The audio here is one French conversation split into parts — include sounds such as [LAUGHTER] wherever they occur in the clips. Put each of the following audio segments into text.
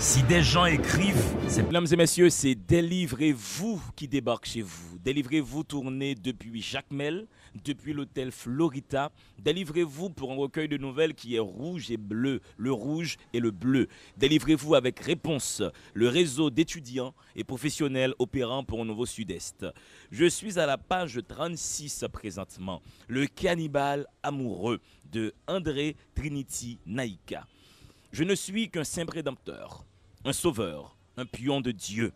Si des gens écrivent, c'est... Mesdames et messieurs, c'est Délivrez-vous qui débarque chez vous. Délivrez-vous tourné depuis Jacmel, depuis l'hôtel Florita. Délivrez-vous pour un recueil de nouvelles qui est rouge et bleu, le rouge et le bleu. Délivrez-vous avec Réponse, le réseau d'étudiants et professionnels opérant pour Nouveau Sud-Est. Je suis à la page 36 présentement, Le cannibale amoureux de André Trinity Naika. Je ne suis qu'un simple rédempteur un sauveur, un pion de Dieu.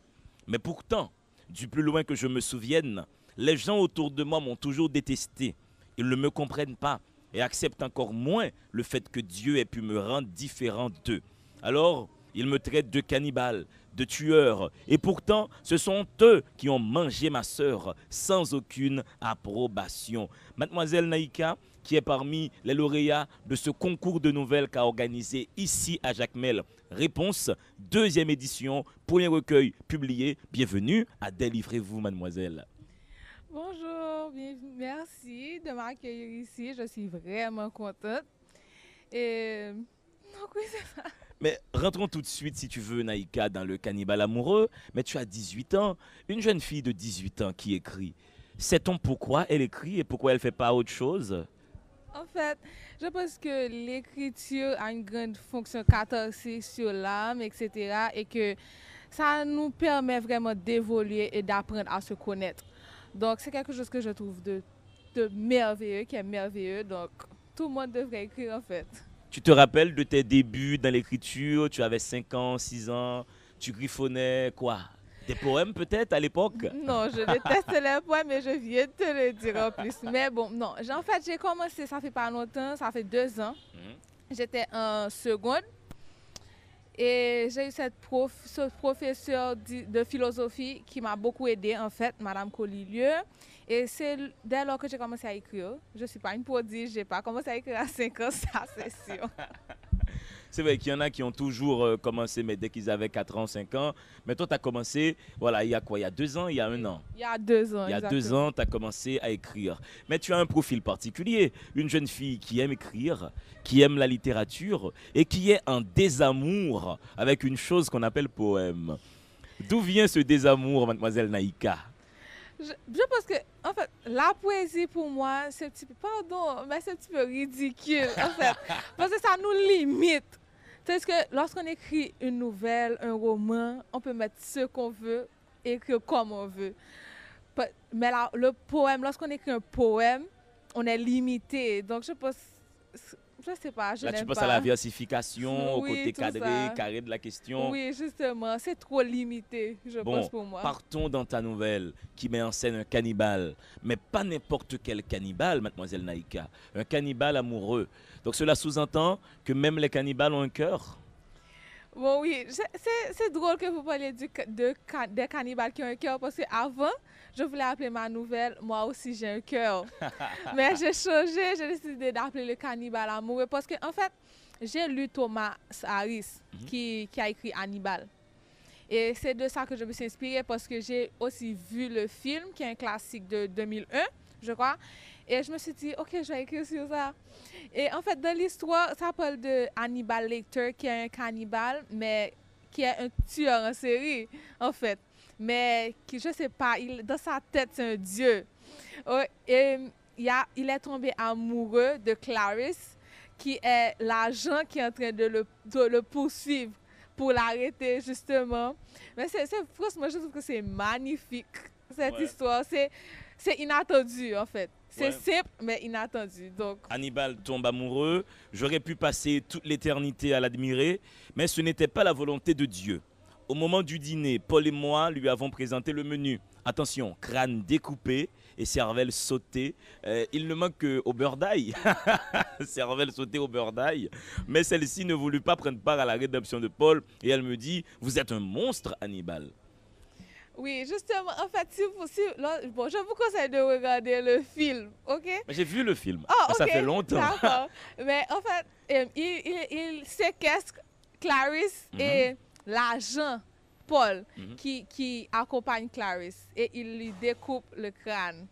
Mais pourtant, du plus loin que je me souvienne, les gens autour de moi m'ont toujours détesté. Ils ne me comprennent pas et acceptent encore moins le fait que Dieu ait pu me rendre différent d'eux. Alors, ils me traitent de cannibale, de tueur, et pourtant ce sont eux qui ont mangé ma sœur sans aucune approbation. Mademoiselle Naïka, qui est parmi les lauréats de ce concours de nouvelles qu'a organisé ici à Jacmel. Réponse, deuxième édition, premier recueil publié. Bienvenue à Délivrez-vous, mademoiselle. Bonjour, merci de m'accueillir ici. Je suis vraiment contente. Et Mais rentrons tout de suite, si tu veux, Naïka, dans le cannibale amoureux. Mais tu as 18 ans, une jeune fille de 18 ans qui écrit. Sait-on pourquoi elle écrit et pourquoi elle ne fait pas autre chose en fait, je pense que l'écriture a une grande fonction catharsis sur l'âme, etc. Et que ça nous permet vraiment d'évoluer et d'apprendre à se connaître. Donc, c'est quelque chose que je trouve de, de, merveilleux, qui est merveilleux. Donc, tout le monde devrait écrire, en fait. Tu te rappelles de tes débuts dans l'écriture Tu avais 5 ans, 6 ans, tu griffonnais, quoi des poèmes peut-être à l'époque Non, je déteste les poèmes, mais je viens te le dire en plus. Mais bon, non. En fait, j'ai commencé, ça fait pas longtemps, ça fait deux ans. Mhm. J'étais en seconde. Et j'ai eu cette prof, ce professeur de philosophie qui m'a beaucoup aidé, en fait, Madame Colilieu. Et c'est dès lors que j'ai commencé à écrire. Je ne suis pas une prodige, je n'ai pas commencé à écrire à 5 ans, ça c'est sûr. [LAUGHS] c'est vrai qu'il y en a qui ont toujours euh, commencé, mais dès qu'ils avaient 4 ans, 5 ans. Mais toi, tu as commencé, voilà, il y a quoi Il y a 2 ans, il y a 1 an Il y a 2 ans. Il y a 2 ans, tu as commencé à écrire. Mais tu as un profil particulier. Une jeune fille qui aime écrire, qui aime la littérature et qui est en désamour avec une chose qu'on appelle poème. D'où vient ce désamour, mademoiselle Naïka je, je, pense que, en fait, la poésie pour moi, c'est un petit peu, pardon, mais c'est un petit peu ridicule, en fait, [LAUGHS] parce que ça nous limite cest que lorsqu'on écrit une nouvelle, un roman, on peut mettre ce qu'on veut, et écrire comme on veut. Mais là, le poème, lorsqu'on écrit un poème, on est limité. Donc je pense sais pas, Là, tu penses à la versification, au côté cadré, carré de la question. Oui, justement, c'est trop limité, je pense pour moi. Partons dans ta nouvelle qui met en scène un cannibale, mais pas n'importe quel cannibale, mademoiselle Naïka, un cannibale amoureux. Donc cela sous-entend que même les cannibales ont un cœur. Bon, oui, c'est drôle que vous parliez du, de, des cannibales qui ont un cœur parce qu'avant, je voulais appeler ma nouvelle Moi aussi j'ai un cœur. [LAUGHS] Mais j'ai changé, j'ai décidé d'appeler le cannibale amoureux parce que, en fait, j'ai lu Thomas Harris mhm. qui, qui, a écrit Hannibal. Et c'est de ça que je me suis inspirée parce que j'ai aussi vu le film qui est un classique de 2001, je crois. Et je me suis dit, OK, je vais écrire sur ça. Et en fait, dans l'histoire, ça parle de Hannibal Lecter qui est un cannibale, mais qui est un tueur en série, en fait mais qui, je sais pas, il, dans sa tête, c'est un dieu. et, hum, il, est tombé amoureux de Clarisse, qui est l'agent qui est en train de le, poursuivre pour l'arrêter, justement. Mais c'est, franchement, je trouve que c'est magnifique, cette histoire. C'est, inattendu, en fait. C'est simple, mais inattendu. Donc... Hannibal tombe amoureux. J'aurais pu passer toute l'éternité à l'admirer, mais ce n'était pas la volonté de Dieu. Au moment du dîner, Paul et moi lui avons présenté le menu. Attention, crâne découpé et cervelle sautée. Euh, il ne manque au beurre d'ail. [LAUGHS] cervelle sautée au beurre d'ail. Mais celle-ci ne voulut pas prendre part à la rédemption de Paul et elle me dit Vous êtes un monstre, Hannibal. Oui, justement, en fait, si possible, bon, je vous conseille de regarder le film, ok? J'ai vu le film. Ah, ça fait longtemps. [LAUGHS] Mais en fait, euh, il, il, séquestre Clarisse mhm. et l'agent Paul mhm. qui, accompagne Clarisse et il lui découpe le crâne.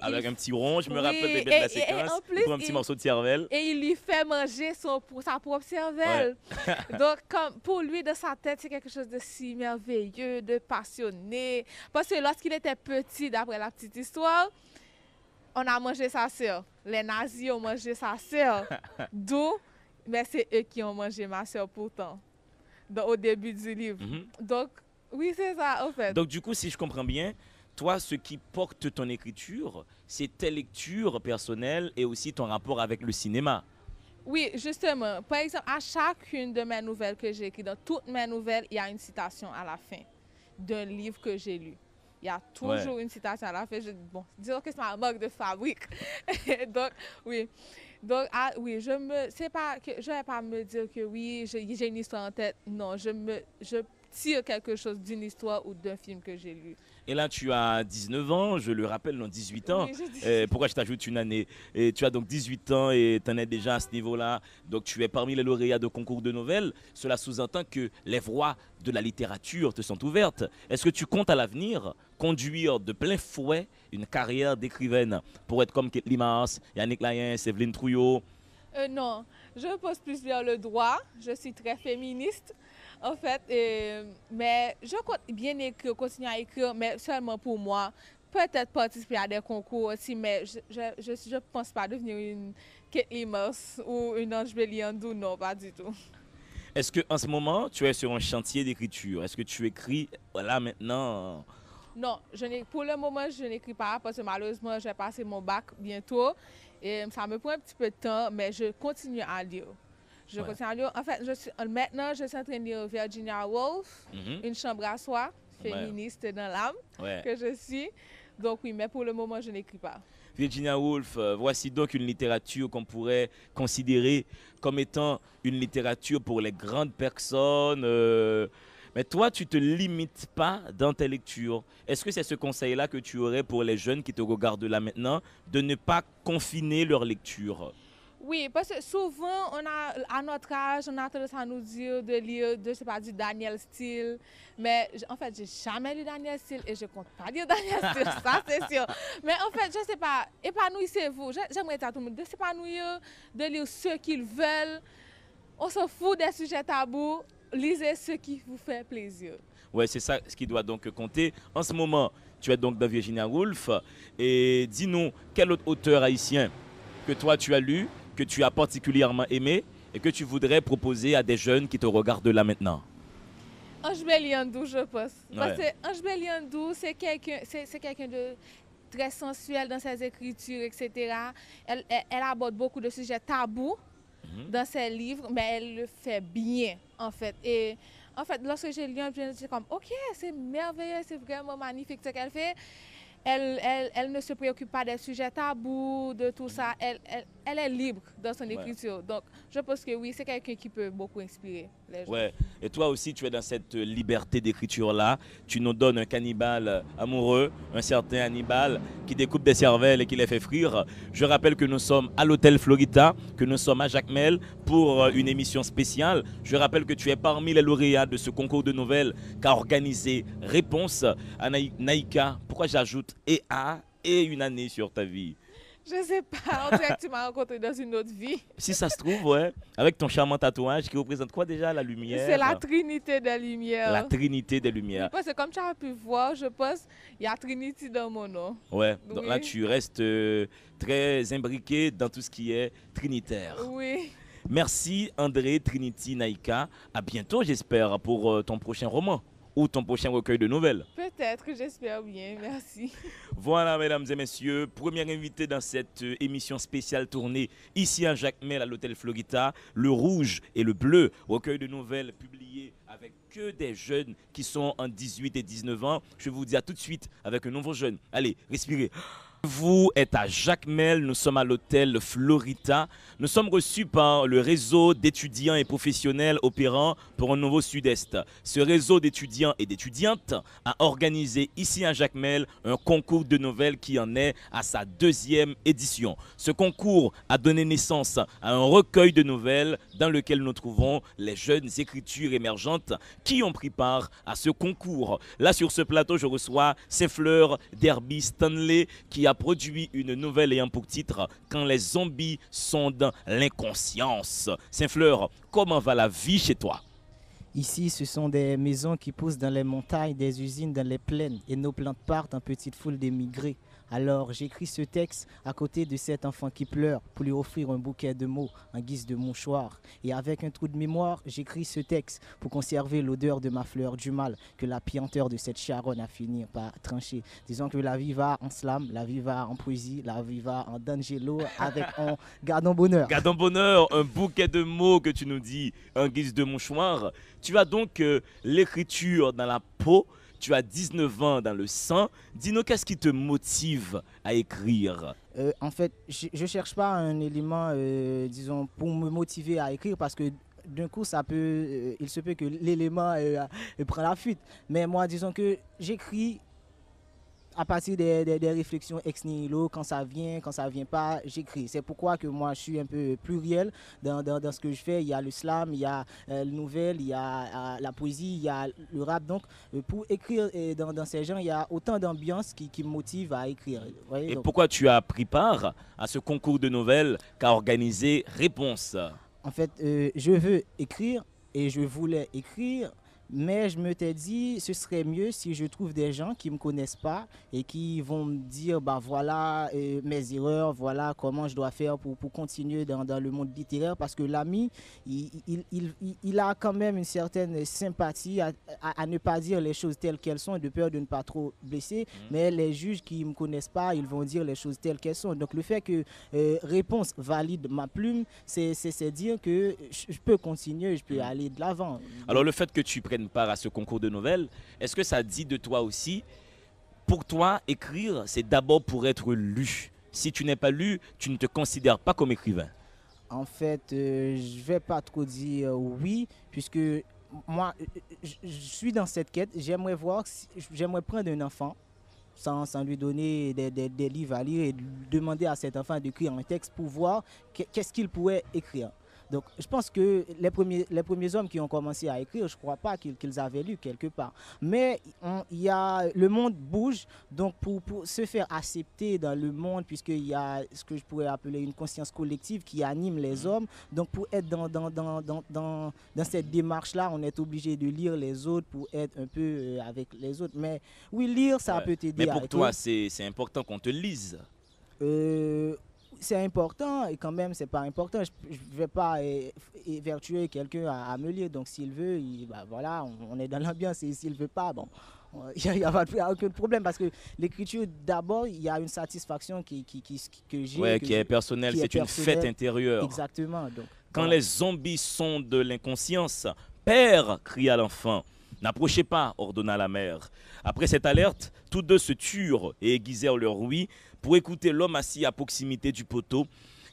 avec un petit rond, je me rappelle de la séquence. Et, il... un petit morceau de cervelle. Et il lui fait manger son, sa propre cervelle. [LAUGHS] [LAUGHS] Donc, comme pour lui, dans sa tête, c'est quelque chose de si merveilleux, de passionné. Parce que lorsqu'il était petit, d'après la petite histoire, on a mangé sa sœur. Les nazis ont mangé sa sœur. [LAUGHS] D'où, mais c'est eux qui ont mangé ma sœur pourtant au début du livre. Mhm. Donc, oui, c'est ça, en fait. Donc, du coup, si je comprends bien, toi, ce qui porte ton écriture, c'est tes lectures personnelles et aussi ton rapport avec le cinéma. Oui, justement. Par exemple, à chacune de mes nouvelles que j'écris, dans toutes mes nouvelles, il y a une citation à la fin d'un livre que j'ai lu. Il y a toujours une citation à la fin. Je, bon, disons que c'est ma marque de fabrique. [LAUGHS] Donc, oui. Donc, ah, oui, je me. C'est pas que. Je vais pas me dire que oui, j'ai une histoire en tête. Non, je me. Je tire quelque chose d'une histoire ou d'un film que j'ai lu. Et là, tu as 19 ans, je le rappelle, non, 18 euh, ans. pourquoi je t'ajoute une année et Tu as donc 18 ans et tu en es déjà à ce niveau-là. Donc, tu es parmi les lauréats de concours de nouvelles. Cela sous-entend que les voies de la littérature te sont ouvertes. Est-ce que tu comptes à l'avenir conduire de plein fouet une carrière d'écrivaine pour être comme Kathleen Mars, Yannick Lyons, Evelyne Trouillot euh, Non, je pose plus vers le droit. Je suis très féministe. En fait, euh, mais je compte bien écrire, continuer à écrire, mais seulement pour moi. Peut-être participer à des concours aussi, mais je ne pense pas devenir une Kate ou une Ange Béliandou, non, pas du tout. Est-ce qu'en ce moment, tu es sur un chantier d'écriture Est-ce que tu écris, voilà, maintenant Non, je pour le moment, je n'écris pas parce que malheureusement, j'ai passé mon bac bientôt et ça me prend un petit peu de temps, mais je continue à lire. Je En fait, euh, maintenant, je suis en train de lire Virginia Woolf, mm-hmm. Une chambre à soi, féministe dans l'âme, que je suis. Donc oui, mais pour le moment, je n'écris pas. Virginia Woolf, euh, voici donc une littérature qu'on pourrait considérer comme étant une littérature pour les grandes personnes. Euh, mais toi, tu te limites pas dans tes lectures. Est-ce que c'est ce conseil-là que tu aurais pour les jeunes qui te regardent là maintenant, de ne pas confiner leur lecture oui, parce que souvent, on a, à notre âge, on a tendance à nous dire de lire, de, je sais pas, du Daniel Steele. Mais en fait, j'ai jamais lu Daniel Steele et je compte pas lire Daniel [LAUGHS] Steele, ça c'est sûr. Mais en fait, je sais pas, épanouissez-vous. J'aimerais dire à tout le monde de s'épanouir, de lire ce qu'ils veulent. On se fout des sujets tabous. Lisez ce qui vous fait plaisir. Oui, c'est ça ce qui doit donc compter. En ce moment, tu es donc dans Virginia Woolf. Et dis-nous, quel autre auteur haïtien que toi tu as lu que tu as particulièrement aimé et que tu voudrais proposer à des jeunes qui te regardent là maintenant? Ange Yandou, je pense. Ouais. Parce Ange c'est quelqu'un de très sensuel dans ses écritures, etc. Elle, aborde beaucoup de sujets tabous mhm. dans ses livres, mais elle le fait bien, en fait. Et en fait, lorsque j'ai lu Ange suis comme, OK, c'est merveilleux, c'est vraiment magnifique ce qu'elle fait. Elle, elle, ne se préoccupe pas des sujets tabous, de tout ça. elle, elle est libre dans son écriture. Donc, je pense que oui, c'est quelqu'un qui peut beaucoup inspirer les gens. Ouais. Et toi aussi, tu es dans cette liberté d'écriture-là. Tu nous donnes un cannibale amoureux, un certain Hannibal, qui découpe des cervelles et qui les fait frire. Je rappelle que nous sommes à l'hôtel Florita, que nous sommes à Jacmel pour euh, une émission spéciale. Je rappelle que tu es parmi les lauréats de ce concours de nouvelles qu'a organisé Réponse à Naïka. Pourquoi j'ajoute et à et une année sur ta vie je ne sais pas. On dirait que tu m'as rencontré dans une autre vie. si ça se trouve, ouais. Avec ton charmant tatouage qui représente quoi déjà La lumière. C'est la trinité des lumières. La trinité des lumières. c'est comme tu as pu voir, je pense, il y a Trinity dans mon nom. Ouais. Donc là, tu restes euh, très imbriqué dans tout ce qui est trinitaire. Oui. Merci André Trinity Naika. À bientôt, j'espère, pour euh, ton prochain roman ou ton prochain recueil de nouvelles Peut-être, j'espère bien, merci. Voilà, mesdames et messieurs, première invitée dans cette euh, émission spéciale tournée ici à Jacmel à l'hôtel Florita, le rouge et le bleu, recueil de nouvelles publié avec que des jeunes qui sont en 18 et 19 ans. Je vous dis à tout de suite avec un nouveau jeune. Allez, respirez vous êtes à Jacmel, nous sommes à l'hôtel Florita. Nous sommes reçus par le réseau d'étudiants et professionnels opérant pour un nouveau Sud-Est. Ce réseau d'étudiants et d'étudiantes a organisé ici à Jacmel un concours de nouvelles qui en est à sa deuxième édition. Ce concours a donné naissance à un recueil de nouvelles dans lequel nous trouvons les jeunes écritures émergentes qui ont pris part à ce concours. Là sur ce plateau, je reçois ces fleurs d'Herbie Stanley qui a produit une nouvelle ayant pour titre Quand les zombies sont dans l'inconscience. Saint-Fleur, comment va la vie chez toi Ici, ce sont des maisons qui poussent dans les montagnes, des usines dans les plaines, et nos plantes partent en petite foule d'émigrés. Alors j'écris ce texte à côté de cet enfant qui pleure pour lui offrir un bouquet de mots en guise de mouchoir. Et avec un trou de mémoire, j'écris ce texte pour conserver l'odeur de ma fleur du mal que la pianteur de cette charonne a fini par trancher. Disons que la vie va en slam, la vie va en poésie, la vie va en d'Angelo avec [LAUGHS] un gardon bonheur. Gardon bonheur, un bouquet de mots que tu nous dis en guise de mouchoir. Tu as donc euh, l'écriture dans la peau tu as 19 ans dans le sang. Dis-nous, qu'est-ce qui te motive à écrire euh, En fait, je ne cherche pas un élément, euh, disons, pour me motiver à écrire parce que d'un coup, ça peut, euh, il se peut que l'élément prenne la fuite. Mais moi, disons que j'écris à partir des, réflexions ex nihilo, quand ça vient, quand ça vient pas, j'écris. C'est pourquoi que moi je suis un peu pluriel dans, ce que je fais. Il y a le slam, il y a euh, le il y a euh, la poésie, il y a le rap. Donc euh, pour écrire euh, dans, ces gens, il y a autant d'ambiance qui, me motive à écrire. et pourquoi tu as pris part à ce concours de nouvelles qu'a organisé Réponse En fait, je veux écrire et je voulais écrire mais je me t'ai dit, ce serait mieux si je trouve des gens qui ne me connaissent pas et qui vont me dire, bah voilà euh, mes erreurs, voilà comment je dois faire pour, pour continuer dans, le monde littéraire. Parce que l'ami, il, il, il, il, a quand même une certaine sympathie à, ne pas dire les choses telles qu'elles sont, de peur de ne pas trop blesser. Mm. Mais les juges qui ne me connaissent pas, ils vont dire les choses telles qu'elles sont. Donc le fait que euh, réponse valide ma plume, c'est dire que je peux continuer, je peux mm. aller de l'avant. Alors le fait que tu prennes part à ce concours de nouvelles, est-ce que ça dit de toi aussi, pour toi, écrire, c'est d'abord pour être lu. Si tu n'es pas lu, tu ne te considères pas comme écrivain. En fait, euh, je ne vais pas trop dire euh, oui, puisque moi, euh, je suis dans cette quête. J'aimerais voir, j'aimerais prendre un enfant sans, lui donner des, des, livres à lire et demander à cet enfant d'écrire un texte pour voir qu'est-ce qu'il pourrait écrire. Donc, je pense que les premiers, les premiers hommes qui ont commencé à écrire, je ne crois pas qu'ils avaient lu quelque part. Mais il y a, le monde bouge, donc pour, pour se faire accepter dans le monde, puisqu'il y a ce que je pourrais appeler une conscience collective qui anime les mhm. hommes, donc pour être dans, dans, dans, dans, dans, cette démarche-là, on est obligé de lire les autres pour être un peu euh, avec les autres. Mais oui, lire, ça peut t'aider. Mais pour toi, c'est important qu'on te lise. Euh, c'est important et quand même c'est pas important. Je, ne vais pas évertuer quelqu'un à, me lier. Donc s'il veut, bah, voilà, on, est dans l'ambiance et s'il veut pas, bon, [LAUGHS] il n'y a, aucun problème parce que l'écriture d'abord, il y a une satisfaction qui, que j'ai. Oui, qui est personnelle, c'est une fête intérieure. Exactement. quand les zombies sont de l'inconscience, père cria l'enfant. N'approchez pas, ordonna la mère. Après cette alerte, tous deux se turent et aiguisèrent leur ouïe pour écouter l'homme assis à proximité du poteau,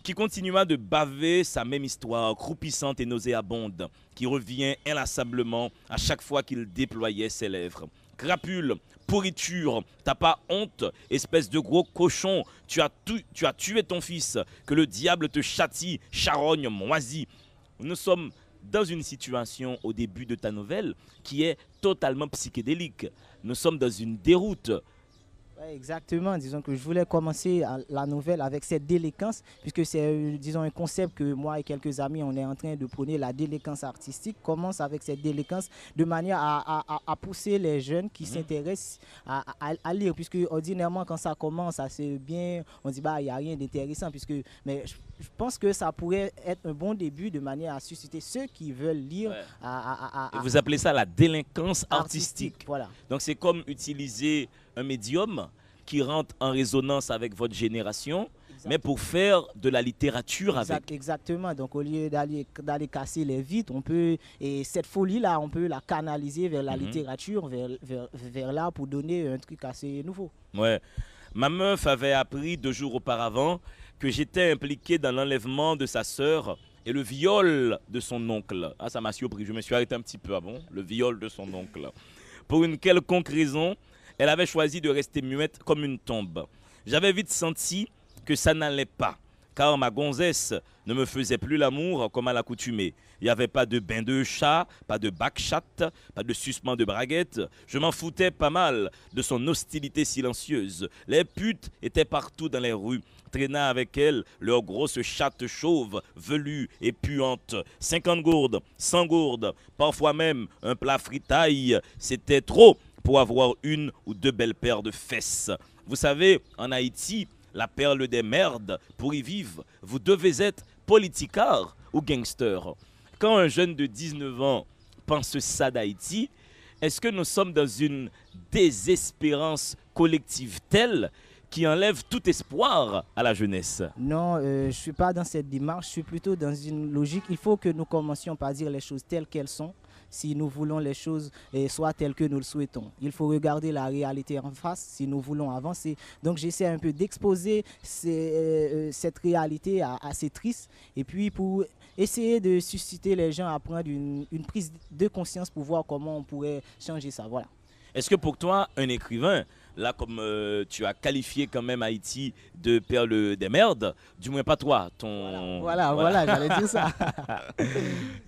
qui continua de baver sa même histoire croupissante et nauséabonde, qui revient inlassablement à chaque fois qu'il déployait ses lèvres. Crapule, pourriture, t'as pas honte, espèce de gros cochon, tu as, tu as tué ton fils, que le diable te châtie, charogne, moisi. Nous sommes dans une situation au début de ta nouvelle qui est totalement psychédélique. Nous sommes dans une déroute exactement, disons que je voulais commencer la nouvelle avec cette déléquence puisque c'est, euh, disons, un concept que moi et quelques amis, on est en train de prôner, la déléquence artistique, commence avec cette déléquence de manière à, pousser les jeunes qui mhm. s'intéressent à, lire, puisque ordinairement, quand ça commence, assez c'est bien, on dit, bah, il n'y a rien d'intéressant, puisque, mais je pense que ça pourrait être un bon début de manière à susciter ceux qui veulent lire. À, vous appelez ça la délinquance artistique. voilà. Donc c'est comme utiliser un médium qui rentre en résonance avec votre génération. mais pour faire de la littérature avec. Exactement. Donc, au lieu d'aller casser les vitres, on peut. Et cette folie-là, on peut la canaliser vers la mhm. littérature, vers, vers, là, pour donner un truc assez nouveau. Ouais. Ma meuf avait appris deux jours auparavant que j'étais impliqué dans l'enlèvement de sa sœur et le viol de son oncle. Ah, ça m'a surpris, je me suis arrêté un petit peu avant. Ah le viol de son oncle. Pour une quelconque raison, elle avait choisi de rester muette comme une tombe. J'avais vite senti que ça n'allait pas car ma gonzesse ne me faisait plus l'amour comme à l'accoutumée. Il n'y avait pas de bain de chat, pas de bac pas de suspens de braguette. Je m'en foutais pas mal de son hostilité silencieuse. Les putes étaient partout dans les rues Traînant avec elles leurs grosses chattes chauves, velues et puantes. 50 gourdes, 100 gourdes, parfois même un plat fritaille, c'était trop pour avoir une ou deux belles paires de fesses. Vous savez, en Haïti, la perle des merdes, pour y vivre, vous devez être politicard ou gangster. Quand un jeune de 19 ans pense ça d'Haïti, est-ce que nous sommes dans une désespérance collective telle qui enlève tout espoir à la jeunesse. Non, euh, je ne suis pas dans cette démarche, je suis plutôt dans une logique. Il faut que nous commencions par dire les choses telles qu'elles sont si nous voulons les choses eh, soient telles que nous le souhaitons. Il faut regarder la réalité en face si nous voulons avancer. Donc j'essaie un peu d'exposer euh, euh, cette réalité assez triste et puis pour essayer de susciter les gens à prendre une, prise de conscience pour voir comment on pourrait changer ça. Voilà. Est-ce que pour toi, un écrivain, Là, comme euh, tu as qualifié quand même Haïti de perle des merdes, du moins pas toi. Ton... Voilà, [LAUGHS] voilà, j'allais dire ça.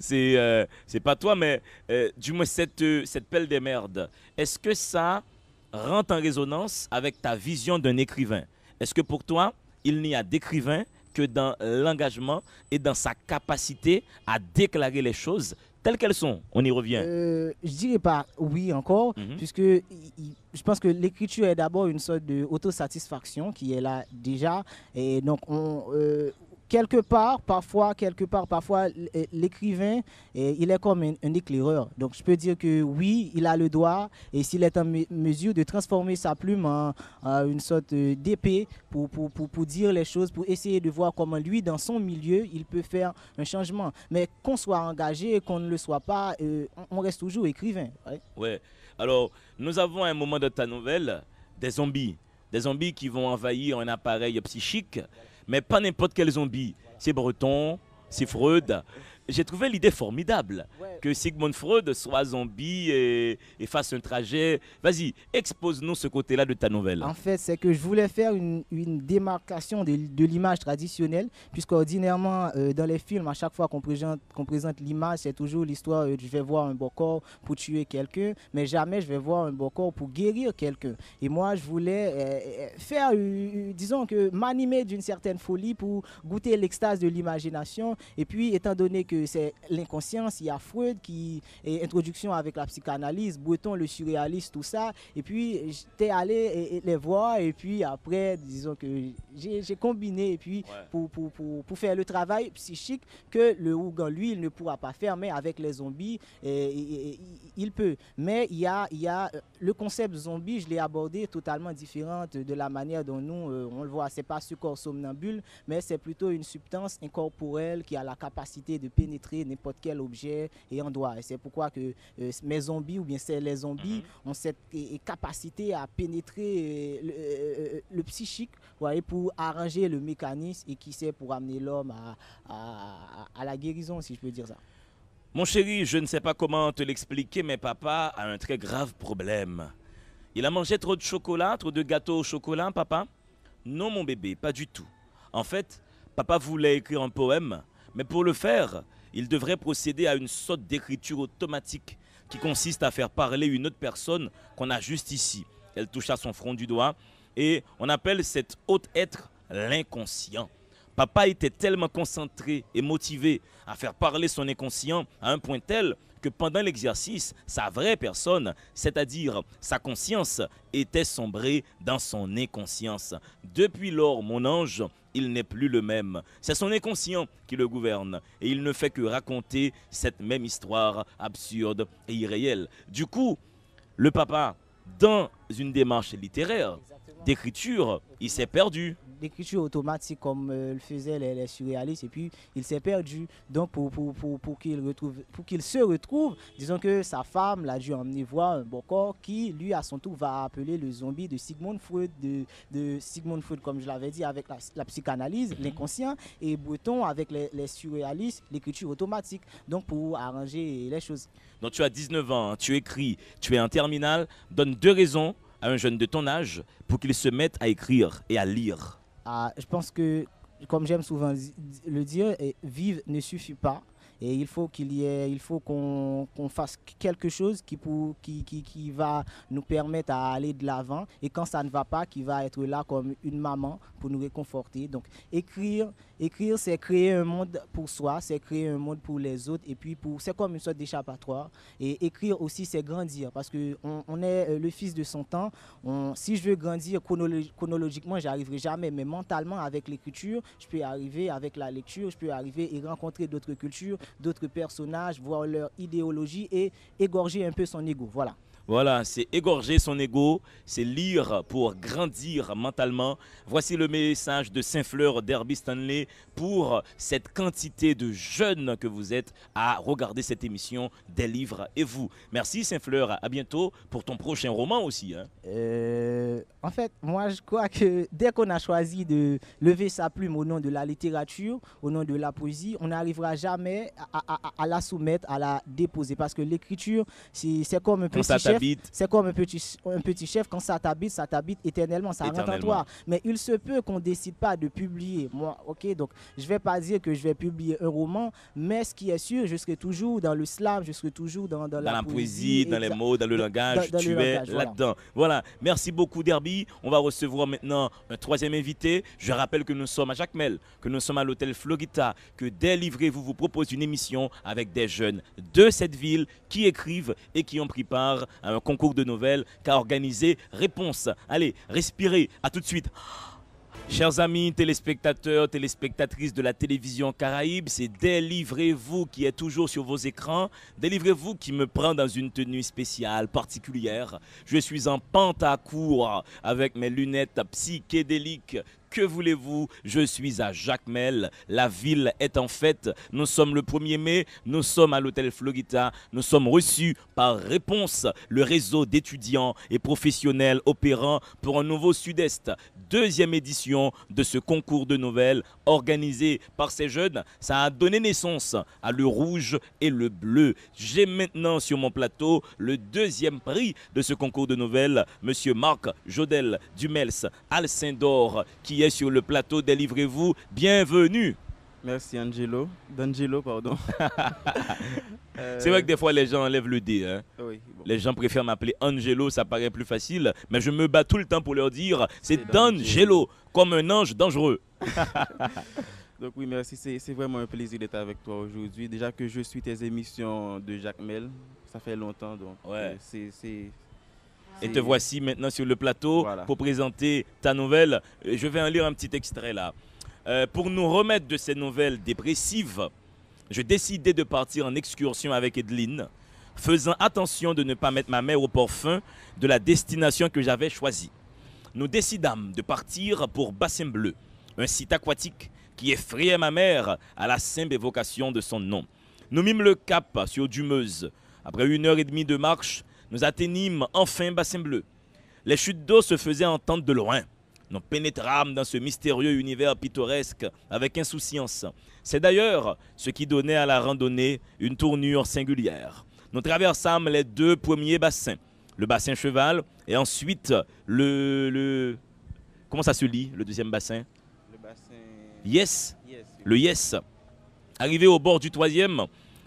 [LAUGHS] Euh, c'est pas toi, mais euh, du moins cette, cette perle des merdes, est-ce que ça rentre en résonance avec ta vision d'un écrivain Est-ce que pour toi, il n'y a d'écrivain que dans l'engagement et dans sa capacité à déclarer les choses telles qu'elles sont On y revient. Euh, je dirais pas oui encore, mhm. puisque je pense que l'écriture est d'abord une sorte de d'autosatisfaction qui est là déjà. Et donc, on. Euh, quelque part, parfois, quelque part, parfois, eh, l'écrivain, eh, il est comme un, éclaireur. Donc, je peux dire que oui, il a le doigt, et s'il est en mesure de transformer sa plume en, une sorte euh, d'épée pour, pour, dire les choses, pour essayer de voir comment lui, dans son milieu, il peut faire un changement. Mais qu'on soit engagé, qu'on ne le soit pas, euh, on reste toujours écrivain. Oui. Alors, nous avons un moment de ta nouvelle des zombies. Des zombies qui vont envahir un appareil psychique mais pas n'importe quel zombie. C'est Breton, c'est Freud, j'ai trouvé l'idée formidable que Sigmund Freud soit zombie et, fasse un trajet. Vas-y, expose-nous ce côté-là de ta nouvelle. En fait, c'est que je voulais faire une, démarcation de, l'image traditionnelle, puisque ordinairement euh, dans les films, à chaque fois qu'on présente, présente l'image, c'est toujours l'histoire euh, je vais voir un beau corps pour tuer quelqu'un, mais jamais je vais voir un beau corps pour guérir quelqu'un. Et moi, je voulais euh, faire, disons que m'animer d'une certaine folie pour goûter l'extase de l'imagination. Et puis, étant donné que c'est l'inconscience, il y a Freud qui est introduction avec la psychanalyse, Breton, le surréaliste, tout ça. Et puis, j'étais allé les voir et puis après, disons que j'ai combiné et puis pour, pour, pour, pour, faire le travail psychique que le Hougan lui, il ne pourra pas faire, mais avec les zombies, et, il peut. Mais il y a, il y a euh, le concept zombie, je l'ai abordé totalement différente de la manière dont nous, euh, on le voit. C'est pas ce corps somnambule, mais c'est plutôt une substance incorporelle qui a la capacité de pénétrer pénétrer n'importe quel objet et endroit. Et c'est pourquoi que euh, mes zombies ou bien c'est les zombies mhm. ont cette euh, euh, capacité à pénétrer le, psychique voyez, pour arranger le mécanisme et qui sait pour amener l'homme à, à, à la guérison, si je peux dire ça. Mon chéri, je ne sais pas comment te l'expliquer, mais papa a un très grave problème. Il a mangé trop de chocolat, trop de gâteaux au chocolat, papa Non, mon bébé, pas du tout. En fait, papa voulait écrire un poème, mais pour le faire, il devrait procéder à une sorte d'écriture automatique qui consiste à faire parler une autre personne qu'on a juste ici. Elle toucha son front du doigt et on appelle cet autre être l'inconscient. Papa était tellement concentré et motivé à faire parler son inconscient à un point tel que pendant l'exercice, sa vraie personne, c'est-à-dire sa conscience, était sombrée dans son inconscience. Depuis lors, mon ange, il n'est plus le même. C'est son inconscient qui le gouverne et il ne fait que raconter cette même histoire absurde et irréelle. Du coup, le papa, dans une démarche littéraire, d'écriture, il s'est perdu l'écriture automatique comme euh, le faisaient les, surréalistes et puis il s'est perdu. Donc pour, pour, pour, pour qu'il retrouve pour qu'il se retrouve, disons que sa femme l'a dû emmener voir un bon corps qui lui à son tour va appeler le zombie de Sigmund Freud de, Sigmund Freud comme je l'avais dit avec la, psychanalyse, mhm. l'inconscient et Breton avec les, les surréalistes, l'écriture automatique. Donc pour arranger les choses. Donc tu as 19 ans, hein. tu écris, tu es en terminale, donne deux raisons à un jeune de ton âge pour qu'il se mette à écrire et à lire ah, je pense que, comme j'aime souvent le dire, vivre ne suffit pas et il faut qu'il y ait, il faut qu'on fasse quelque chose qui, pour, qui, qui, qui va nous permettre d'aller de l'avant. Et quand ça ne va pas, qui va être là comme une maman pour nous réconforter. Donc écrire, écrire, c'est créer un monde pour soi, c'est créer un monde pour les autres. Et puis pour, c'est comme une sorte d'échappatoire. Et écrire aussi, c'est grandir parce que on, on, est euh, le fils de son temps. On, si je veux grandir chronologiquement, j'arriverai jamais. Mais mentalement, avec l'écriture, je peux arriver avec la lecture, je peux arriver et rencontrer d'autres cultures, d'autres personnages, voir leur idéologie et égorger un peu son ego. Voilà. Voilà, c'est égorger son ego, c'est lire pour grandir mentalement. Voici le message de Saint-Fleur d'Herbie Stanley pour cette quantité de jeunes que vous êtes à regarder cette émission des livres et vous. Merci Saint-Fleur, à bientôt pour ton prochain roman aussi. Hein. Euh, en fait, moi je crois que dès qu'on a choisi de lever sa plume au nom de la littérature, au nom de la poésie, on n'arrivera jamais à, la soumettre, à la déposer parce que l'écriture, c'est comme un petit chef c'est comme un petit, un petit chef, quand ça t'habite, ça t'habite éternellement, ça rentre en toi. Mais il se peut qu'on décide pas de publier. Moi, ok, donc je vais pas dire que je vais publier un roman, mais ce qui est sûr, je serai toujours dans le slam, je serai toujours dans, la, poésie, dans les mots, dans le langage. tu es là-dedans. Voilà. Merci beaucoup, Derby. On va recevoir maintenant un troisième invité. Je rappelle que nous sommes à Jacmel, que nous sommes à l'hôtel Florita, que dès vous vous propose une émission avec des jeunes de cette ville qui écrivent et qui ont pris part un concours de nouvelles qu'a organisé Réponse. Allez, respirez, à tout de suite. Chers amis téléspectateurs, téléspectatrices de la télévision Caraïbe, c'est Délivrez-vous qui est toujours sur vos écrans. Délivrez-vous qui me prend dans une tenue spéciale, particulière. Je suis en pantacourt avec mes lunettes psychédéliques que voulez-vous Je suis à Jacmel. La ville est en fête. Nous sommes le 1er mai. Nous sommes à l'hôtel Florita. Nous sommes reçus par Réponse, le réseau d'étudiants et professionnels opérant pour un nouveau Sud-Est. Deuxième édition de ce concours de nouvelles organisé par ces jeunes. Ça a donné naissance à le rouge et le bleu. J'ai maintenant sur mon plateau le deuxième prix de ce concours de nouvelles, Monsieur Marc Jodel Dumels Alcindor, qui sur le plateau. Délivrez-vous. Bienvenue. Merci Angelo. D'Angelo, pardon. [LAUGHS] c'est vrai que des fois les gens enlèvent le D. Hein. Les gens préfèrent m'appeler Angelo, ça paraît plus facile. Mais je me bats tout le temps pour leur dire c'est D'Angelo, comme un ange dangereux. [LAUGHS] [LAUGHS] Donc oui, merci. C'est vraiment un plaisir d'être avec toi aujourd'hui. Déjà que je suis tes émissions de Jacques Mel, ça fait longtemps. Donc ouais. Euh, c'est et te voici maintenant sur le plateau pour présenter ta nouvelle. Euh, je vais en lire un petit extrait là. Euh, pour nous remettre de ces nouvelles dépressives, je décidai de partir en excursion avec Edline, faisant attention de ne pas mettre ma mère au parfum de la destination que j'avais choisie. Nous décidâmes de partir pour Bassin Bleu, un site aquatique qui effrayait ma mère à la simple évocation de son nom. Nous mîmes le cap sur Dumeuse. Après une heure et demie de marche, nous atteignîmes enfin Bassin Bleu. Les chutes d'eau se faisaient entendre de loin. Nous pénétrâmes dans ce mystérieux univers pittoresque avec insouciance. C'est d'ailleurs ce qui donnait à la randonnée une tournure singulière. Nous traversâmes les deux premiers bassins, le bassin cheval et ensuite le... le... Comment ça se lit, le deuxième bassin Le bassin... Yes, yes. Le yes. Arrivé au bord du troisième,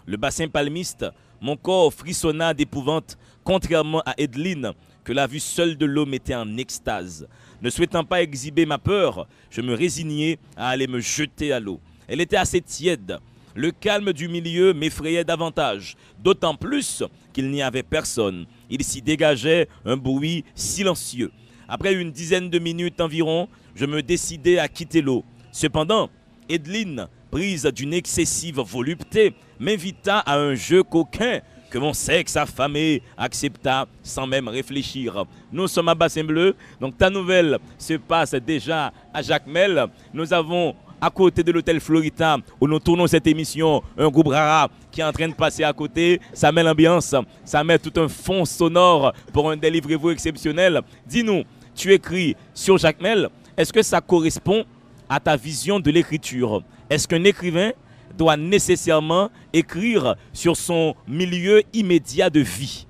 le bassin palmiste, mon corps frissonna d'épouvante contrairement à Edeline que la vue seule de l'eau mettait en extase. Ne souhaitant pas exhiber ma peur, je me résignais à aller me jeter à l'eau. Elle était assez tiède. Le calme du milieu m'effrayait davantage, d'autant plus qu'il n'y avait personne. Il s'y dégageait un bruit silencieux. Après une dizaine de minutes environ, je me décidai à quitter l'eau. Cependant, Edeline, prise d'une excessive volupté, m'invita à un jeu coquin que mon sexe affamé accepta sans même réfléchir. Nous sommes à Bassin Bleu, donc ta nouvelle se passe déjà à Jacmel. Nous avons à côté de l'hôtel Florita où nous tournons cette émission, un groupe Rara qui est en train de passer à côté. Ça met l'ambiance, ça met tout un fond sonore pour un délivrez-vous exceptionnel. Dis-nous, tu écris sur Jacmel, est-ce que ça correspond à ta vision de l'écriture Est-ce qu'un écrivain doit nécessairement écrire sur son milieu immédiat de vie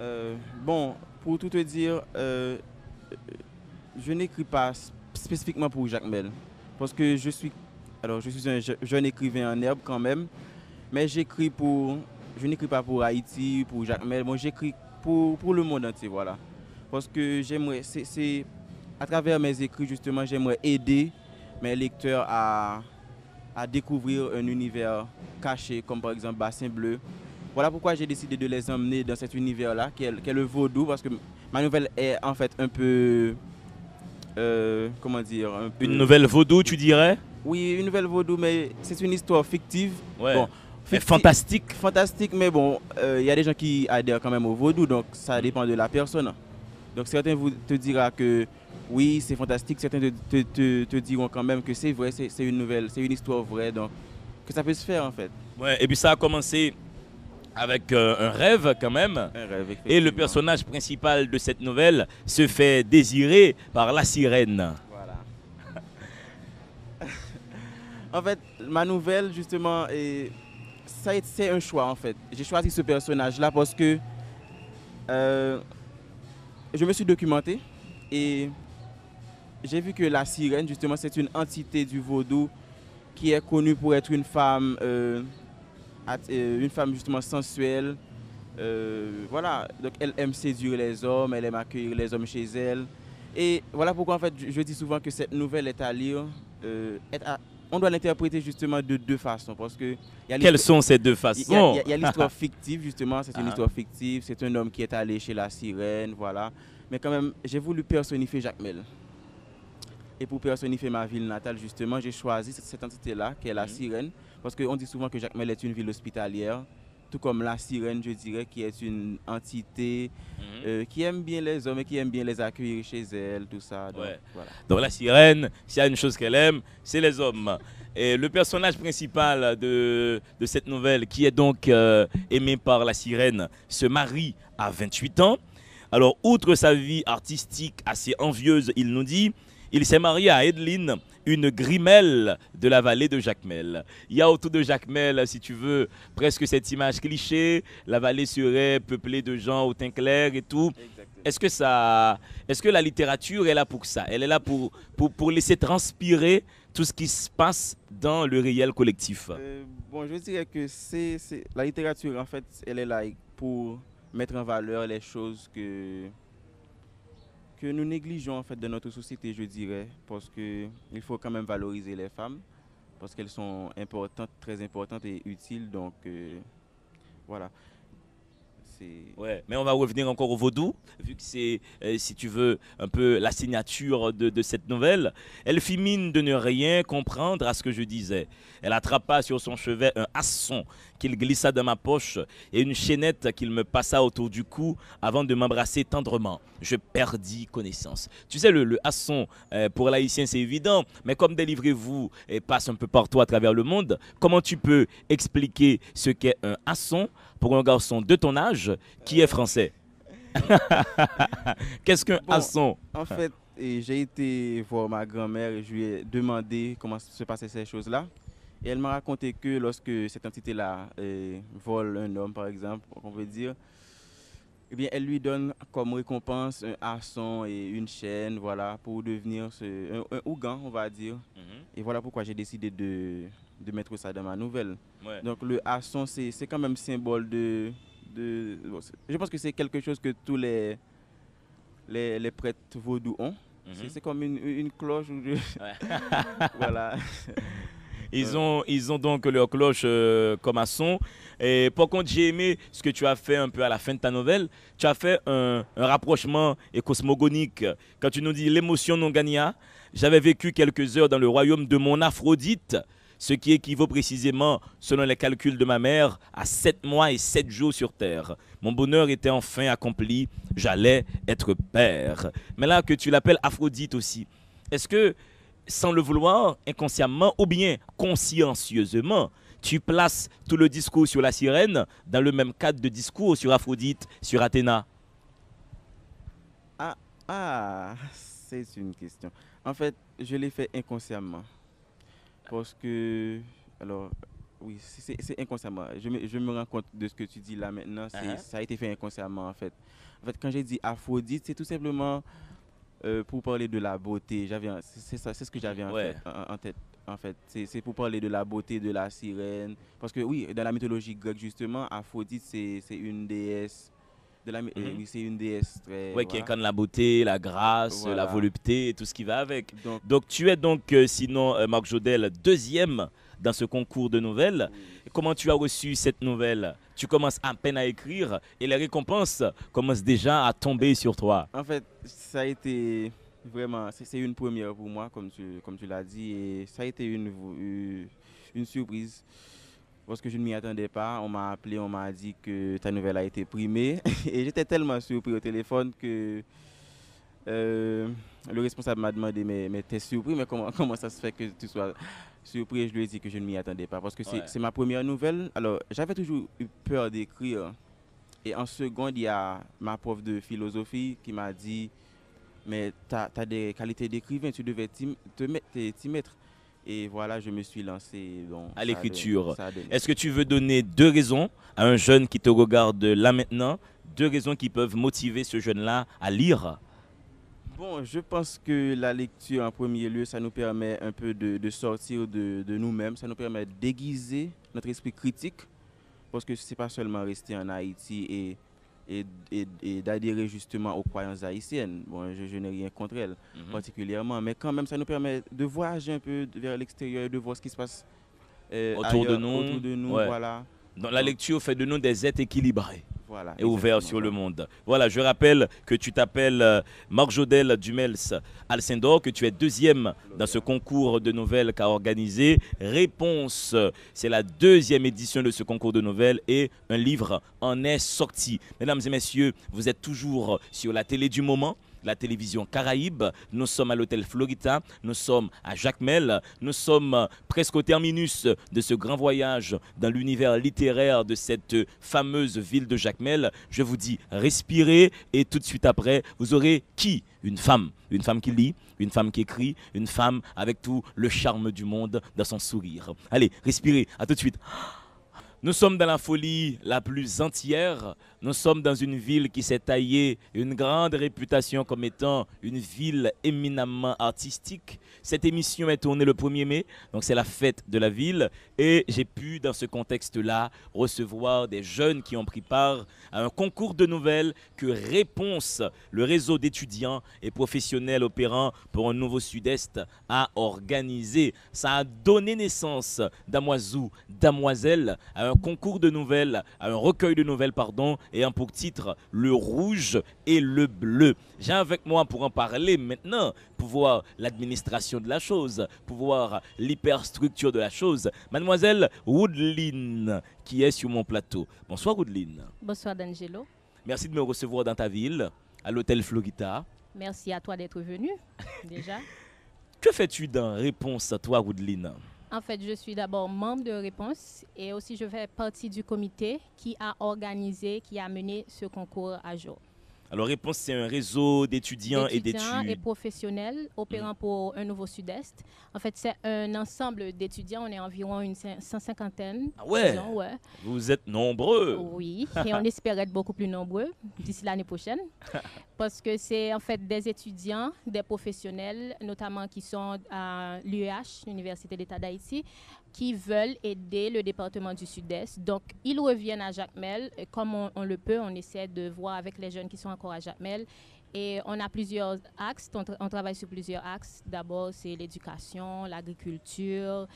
euh, Bon, pour tout te dire, euh, je n'écris pas spécifiquement pour Jacques Mel, parce que je suis, alors je suis un jeune écrivain en herbe quand même, mais j'écris pour, je n'écris pas pour Haïti, pour Jacques Mel, bon, j'écris pour, pour le monde entier, voilà. Parce que j'aimerais, c'est à travers mes écrits justement, j'aimerais aider mes lecteurs à à découvrir un univers caché, comme par exemple Bassin Bleu. Voilà pourquoi j'ai décidé de les emmener dans cet univers-là, qui, est, le vaudou, parce que ma nouvelle est en fait un peu... Euh, comment dire Une nouvelle vaudou, tu dirais Oui, une nouvelle vaudou, mais c'est une histoire fictive. Bon, fantastique. Fantastique, mais bon, euh, il y a des gens qui adhèrent quand même au vaudou, donc ça dépend de la personne. Donc certains vous te diront que oui, c'est fantastique, certains te, te, diront quand même que c'est vrai, c'est une nouvelle, c'est une histoire vraie, donc que ça peut se faire en fait. Ouais, et puis ça a commencé avec euh, un rêve quand même. et le personnage principal de cette nouvelle se fait désirer par la sirène. Voilà. [LAUGHS] en fait, ma nouvelle justement, c'est un choix en fait. J'ai choisi ce personnage-là parce que... Euh, je me suis documenté et j'ai vu que la sirène, justement, c'est une entité du vaudou qui est connue pour être une femme, euh, euh, une femme justement sensuelle. Euh, voilà, donc elle aime séduire les hommes, elle aime accueillir les hommes chez elle. Et voilà pourquoi en fait je dis souvent que cette nouvelle est à lire, est à, on doit l'interpréter justement de deux façons. Parce que Quelles sont ces deux façons Il y a, [LAUGHS] l'histoire fictive, justement, c'est une ah. histoire fictive, c'est un homme qui est allé chez la sirène, voilà. Mais quand même, j'ai voulu personnifier Jacques Et pour personnifier ma ville natale, justement, j'ai choisi cette, entité-là, qui est la mhm. sirène, parce qu'on dit souvent que Jacmel est une ville hospitalière, tout comme la sirène, je dirais, qui est une entité mhm. euh, qui aime bien les hommes et qui aime bien les accueillir chez elle, tout ça. Donc, la sirène, s'il y a une chose qu'elle aime, c'est les hommes. Et le personnage principal de, cette nouvelle, qui est donc euh, aimé par la sirène, se marie à 28 ans. Alors, outre sa vie artistique assez envieuse, il nous dit il s'est marié à Edline, une grimelle de la vallée de Jacmel. Il y a autour de Jacmel, si tu veux, presque cette image cliché. La vallée serait peuplée de gens au teint clair et tout. Est-ce que, ça, est-ce que la littérature est là pour ça Elle est là pour, pour, laisser transpirer tout ce qui se passe dans le réel collectif euh, Bon, je dirais que la littérature, en fait, elle est là pour mettre en valeur les choses que que nous négligeons en fait de notre société, je dirais, parce qu'il faut quand même valoriser les femmes parce qu'elles sont importantes, très importantes et utiles. Donc euh, voilà mais on va revenir encore au vaudou, vu que c'est, euh, si tu veux, un peu la signature de, cette nouvelle. Elle fit mine de ne rien comprendre à ce que je disais. Elle attrapa sur son chevet un hasson qu'il glissa dans ma poche et une chaînette qu'il me passa autour du cou avant de m'embrasser tendrement. Je perdis connaissance. Tu sais, le, hasson, euh, pour l'haïtien, c'est évident, mais comme délivrez-vous et passe un peu partout à travers le monde, comment tu peux expliquer ce qu'est un hasson pour un garçon de ton âge qui est français [LAUGHS] Qu'est-ce qu'un bon, asson En fait, j'ai été voir ma grand-mère et je lui ai demandé comment se passaient ces choses-là. Et elle m'a raconté que lorsque cette entité-là euh, vole un homme, par exemple, on peut dire, eh bien, elle lui donne comme récompense un harçon et une chaîne, voilà, pour devenir ce, un, hougan, on va dire. Mhm. Et voilà pourquoi j'ai décidé de de mettre ça dans ma nouvelle. Donc le Asson, c'est quand même symbole de... de je pense que c'est quelque chose que tous les, les, les prêtres vaudous ont. Mhm. C'est comme une, une cloche. [LAUGHS] [LAUGHS] voilà. Ils ont, ils ont donc leur cloche euh, comme à son. Et par contre, j'ai aimé ce que tu as fait un peu à la fin de ta nouvelle. Tu as fait un, un rapprochement et cosmogonique. Quand tu nous dis l'émotion non gagna, j'avais vécu quelques heures dans le royaume de mon Aphrodite ce qui équivaut précisément, selon les calculs de ma mère, à sept mois et sept jours sur terre. Mon bonheur était enfin accompli, j'allais être père. Mais là que tu l'appelles Aphrodite aussi, est-ce que, sans le vouloir, inconsciemment ou bien consciencieusement, tu places tout le discours sur la sirène dans le même cadre de discours sur Aphrodite, sur Athéna Ah, ah c'est une question. En fait, je l'ai fait inconsciemment. Parce que, alors, oui, c'est inconsciemment. Je me, je me, rends compte de ce que tu dis là maintenant. Uh-huh. Ça a été fait inconsciemment, en fait. En fait, quand j'ai dit Aphrodite, c'est tout simplement euh, pour parler de la beauté. C'est c'est ce que j'avais en, en, en tête en fait. C'est pour parler de la beauté de la sirène. Parce que oui, dans la mythologie grecque, justement, Aphrodite, c'est une déesse Mhm. c'est une déesse très. qui incarne la beauté, la grâce, la volupté et tout ce qui va avec. Donc, tu es donc, euh, sinon, euh, Marc Jodel, deuxième dans ce concours de nouvelles. Comment tu as reçu cette nouvelle Tu commences à peine à écrire et les récompenses commencent déjà à tomber sur toi. En fait, ça a été vraiment, c'est une première pour moi, comme tu, comme tu l'as dit, et ça a été une, euh, une surprise parce que je ne m'y attendais pas. On m'a appelé, on m'a dit que ta nouvelle a été primée. [LAUGHS] Et j'étais tellement surpris au téléphone que euh, le responsable m'a demandé Mais, t'es surpris Mais [LAUGHS] comment, ça se fait que tu sois surpris Et je lui ai dit que je ne m'y attendais pas parce que c'est ma première nouvelle. Alors, j'avais toujours eu peur d'écrire. Et en seconde, il y a ma prof de philosophie qui m'a dit Mais tu des qualités d'écrivain, tu devais t'y mettre. Et voilà, je me suis lancé à l'écriture. Est-ce que tu veux donner deux raisons à un jeune qui te regarde là maintenant Deux raisons qui peuvent motiver ce jeune-là à lire Bon, je pense que la lecture en premier lieu, ça nous permet un peu de, sortir de, nous-mêmes, ça nous permet d'aiguiser notre esprit critique, parce que ce n'est pas seulement rester en Haïti et et, d'adhérer justement aux croyances haïtiennes. Bon, je, n'ai rien contre elles mhm. particulièrement, mais quand même, ça nous permet de voyager un peu vers l'extérieur, de voir ce qui se passe euh, autour, de nous. Voilà. dans la lecture fait de nous des êtres équilibrés et ouvert sur le monde. Voilà, je rappelle que tu t'appelles euh, Marjodel Dumels Alcindor, que tu es deuxième dans ce concours de nouvelles qu'a organisé Réponse. C'est la deuxième édition de ce concours de nouvelles et un livre en est sorti. Mesdames et messieurs, vous êtes toujours sur la télé du moment la télévision Caraïbe. Nous sommes à l'hôtel Florita, nous sommes à Jacmel, nous sommes presque au terminus de ce grand voyage dans l'univers littéraire de cette fameuse ville de Jacmel. Je vous dis respirez et tout de suite après, vous aurez qui Une femme. Une femme qui lit, une femme qui écrit, une femme avec tout le charme du monde dans son sourire. Allez, respirez, à tout de suite. Nous sommes dans la folie la plus entière. Nous sommes dans une ville qui s'est taillée une grande réputation comme étant une ville éminemment artistique. Cette émission est tournée le 1er mai, donc c'est la fête de la ville. Et j'ai pu, dans ce contexte-là, recevoir des jeunes qui ont pris part à un concours de nouvelles que Réponse, le réseau d'étudiants et professionnels opérant pour un nouveau Sud-Est, a organisé. Ça a donné naissance, Damoisou, Damoiselle, à un concours de nouvelles, à un recueil de nouvelles, pardon, et ayant pour titre le rouge et le bleu. J'ai avec moi pour en parler maintenant, pour voir l'administration de la chose, pour voir l'hyperstructure de la chose, mademoiselle Woodline, qui est sur mon plateau. Bonsoir Woodline. Bonsoir D'Angelo. Merci de me recevoir dans ta ville, à l'hôtel Florida. Merci à toi d'être venu, déjà. [LAUGHS] que fais-tu dans réponse à toi, Woodline en fait, je suis d'abord membre de Réponse et aussi je fais partie du comité qui a organisé, qui a mené ce concours à jour. Alors, Réponse, c'est un réseau d'étudiants et d'étudiants. et professionnels opérant mm. pour un nouveau Sud-Est. En fait, c'est un ensemble d'étudiants. On est environ une cent cinquantaine. Ah ouais. Vous êtes nombreux. Oui, et on espère être beaucoup plus nombreux d'ici l'année prochaine. [LAUGHS] parce que c'est en fait des étudiants, des professionnels, notamment qui sont à l'UEH, l'Université d'État d'Haïti, qui veulent aider le département du Sud-Est. Donc, ils reviennent à Jacmel. Comme on, le peut, on essaie de voir avec les jeunes qui sont encore à Jacmel. Et on a plusieurs axes, on, travaille sur plusieurs axes. D'abord, c'est l'éducation, l'agriculture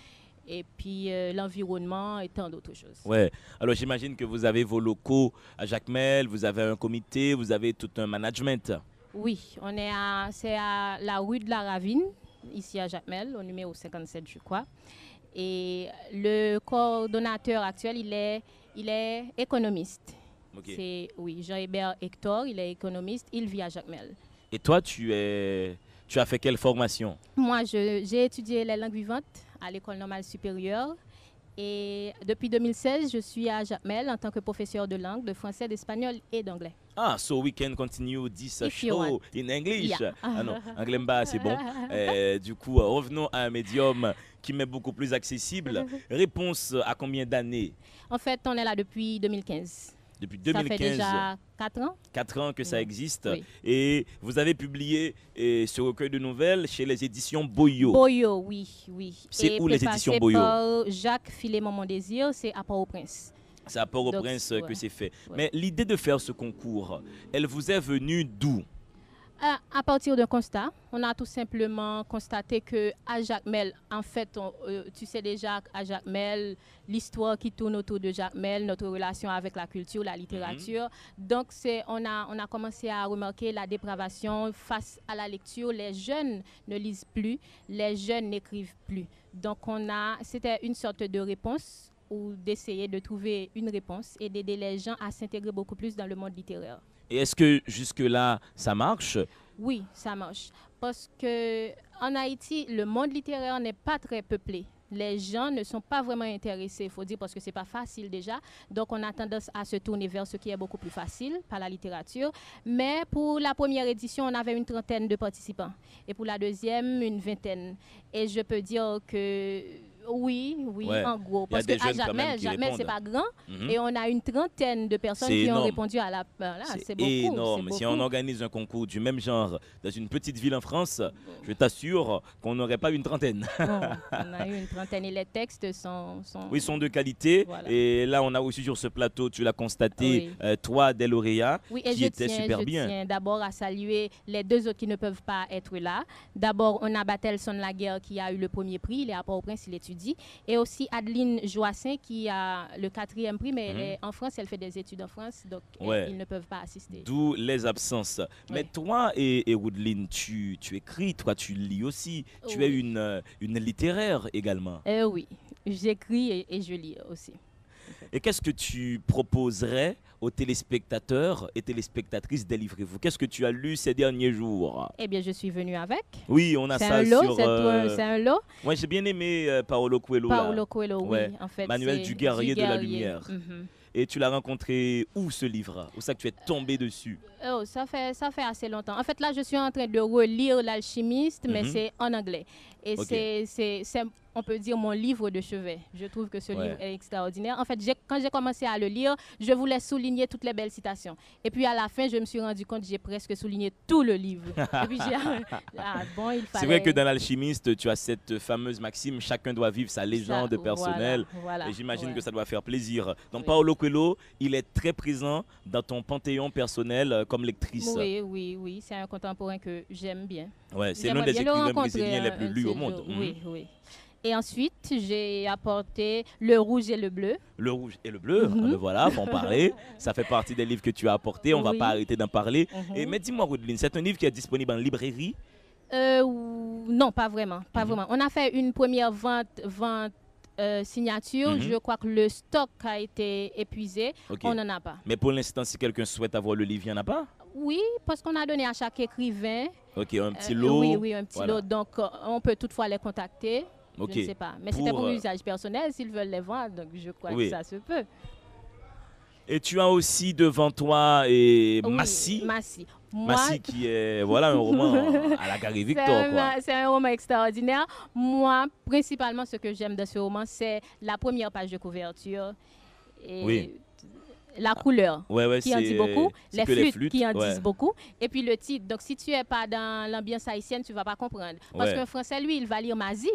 et puis euh, l'environnement et tant d'autres choses. Ouais. Alors j'imagine que vous avez vos locaux à Jacmel, vous avez un comité, vous avez tout un management. Oui, on est à, c'est à la rue de la Ravine, ici à Jacmel, au numéro 57, je crois. Et le coordonnateur actuel, il est, il est économiste. C'est, oui, Jean-Hébert Hector, il est économiste, il vit à Jacmel. Et toi, tu, es, tu as fait quelle formation Moi, j'ai étudié les langues vivantes à l'École normale supérieure. Et depuis 2016, je suis à Jacmel en tant que professeur de langue, de français, d'espagnol et d'anglais. Ah, so we can continue this show in English. Ah non, anglais, c'est bon. [LAUGHS] Eh, du coup, revenons à un médium qui m'est beaucoup plus accessible. [LAUGHS] Réponse euh, à combien d'années En fait, on est là depuis 2015. Depuis 2015. Ça fait déjà 4 ans. 4 ans que ça existe. Et vous avez publié euh, ce recueil de nouvelles chez les éditions Boyo. Boyo, oui, oui. C'est où les éditions Boyo par Jacques Filémon Désir, c'est à Port-au-Prince. C'est à Port-au-Prince que c'est fait. Mais l'idée de faire ce concours, elle vous est venue d'où à partir d'un constat, on a tout simplement constaté que à Jacques en fait, euh, tu sais déjà à Jacques l'histoire qui tourne autour de Jacques notre relation avec la culture, la littérature. Mm-hmm. Donc, on, a, commencé à remarquer la dépravation face à la lecture. Les jeunes ne lisent plus, les jeunes n'écrivent plus. Donc, on a, c'était une sorte de réponse ou d'essayer de trouver une réponse et d'aider les gens à s'intégrer beaucoup plus dans le monde littéraire. Et est-ce que jusque-là, ça marche Oui, ça marche. Parce que en Haïti, le monde littéraire n'est pas très peuplé. Les gens ne sont pas vraiment intéressés, il faut dire, parce que ce n'est pas facile déjà. Donc, on a tendance à se tourner vers ce qui est beaucoup plus facile, par la littérature. Mais pour la première édition, on avait une trentaine de participants. Et pour la deuxième, une vingtaine. Et je peux dire que oui, oui, en gros. Parce que à Jamel, c'est pas grand. Mhm. Et on a une trentaine de personnes qui ont répondu à la. Voilà, ben c'est beaucoup. énorme. Si on organise un concours du même genre dans une petite ville en France, je t'assure qu'on n'aurait pas une trentaine. on a eu une trentaine. Et les textes sont. sont... Oui, sont de qualité. Et là, on a aussi sur ce plateau, tu l'as constaté, trois des lauréats oui, et qui super je bien. Tiens d'abord à saluer les deux autres qui ne peuvent pas être là. D'abord, on a Battelson Laguerre qui a eu le premier prix. Il est à Port-au-Prince, il est et aussi Adeline Joassin qui a le quatrième prix, mais elle mhm. est en France, elle fait des études en France, donc ils ne peuvent pas assister. D'où les absences. Mais toi et, Woodline, tu, tu, écris, toi tu lis aussi. Tu es une, euh, une littéraire également. Euh, oui, j'écris et je lis aussi. Et qu'est-ce que tu proposerais aux téléspectateurs et téléspectatrices Délivrez-vous. Qu'est-ce que tu as lu ces derniers jours Eh bien, je suis venue avec. Oui, on a ça un lot, sur... Euh, c'est un lot. Moi, j'ai bien aimé euh, Paolo Coelho. Paolo Coelho, oui. En fait, Manuel du guerrier, de la Lumière. Mhm. Et tu l'as rencontré où ce livre Où ça que tu es tombé dessus Oh, ça fait, ça fait assez longtemps. En fait, là, je suis en train de relire L'Alchimiste, mais mhm. c'est en anglais. Et c'est, on peut dire, mon livre de chevet. Je trouve que ce livre est extraordinaire. En fait, quand j'ai commencé à le lire, je voulais souligner toutes les belles citations. Et puis à la fin, je me suis rendu compte, j'ai presque souligné tout le livre. [LAUGHS] Ah, c'est vrai que dans l'alchimiste, tu as cette fameuse maxime, chacun doit vivre sa légende personnelle. et j'imagine que ça doit faire plaisir. Donc Paolo Coelho, il est très présent dans ton panthéon personnel euh, comme lectrice. Oui, oui, oui. C'est un contemporain que j'aime bien. Ouais, c'est l'un des écrivains les plus euh, lus au monde. Oui, mhm. oui. Et ensuite, j'ai apporté Le Rouge et le Bleu. Le Rouge et le Bleu, le ah mhm. ben voilà, bon parler. [LAUGHS] Ça fait partie des livres que tu as apportés, on ne va pas arrêter d'en parler. Mhm. et, mais dis-moi, Rodeline, c'est un livre qui est disponible en librairie euh, Non, pas vraiment. Pas vraiment. On a fait une première vente, vente euh, signature. Je crois que le stock a été épuisé. On n'en a pas. Mais pour l'instant, si quelqu'un souhaite avoir le livre, il n'y en a pas oui, parce qu'on a donné à chaque écrivain. Ok, un petit euh, lot. oui, oui, un petit lot. Donc, euh, on peut toutefois les contacter. Je ne sais pas. Mais c'était pour euh, usage personnel. S'ils veulent les voir. donc je crois que ça se peut. Et tu as aussi devant toi et Massy. Massy qui est voilà un roman à la Gary Victor. C'est un, roman extraordinaire. Moi, principalement, ce que j'aime de ce roman, c'est la première page de couverture. oui la couleur ah. qui en dit beaucoup, les flûtes, qui en disent beaucoup, et puis le titre. Donc, si tu n'es pas dans l'ambiance haïtienne, tu ne vas pas comprendre. Parce qu'un Français, lui, il va lire Mazi.